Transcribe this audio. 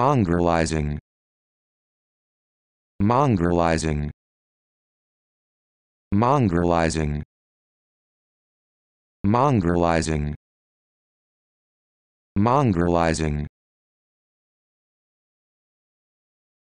mongrelizing mongrelizing mongrelizing mongrelizing mongrelizing